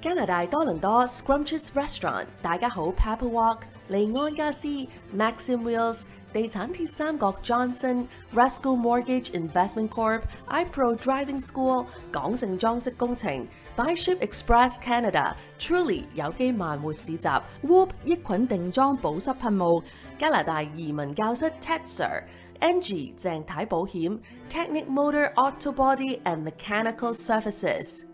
加拿大多倫多 Scrumptious Restaurant，大家好 Pepper Walk，利安家私 Maxim Johnson, Johnson、Rasco Mortgage Investment Corp、iPro Driving Ship Express Canada、Truly 有機慢活市集、Whoop 益菌定妝保濕噴霧、加拿大移民教室 Ted Sir。MG Technic Motor Auto Body and Mechanical Services。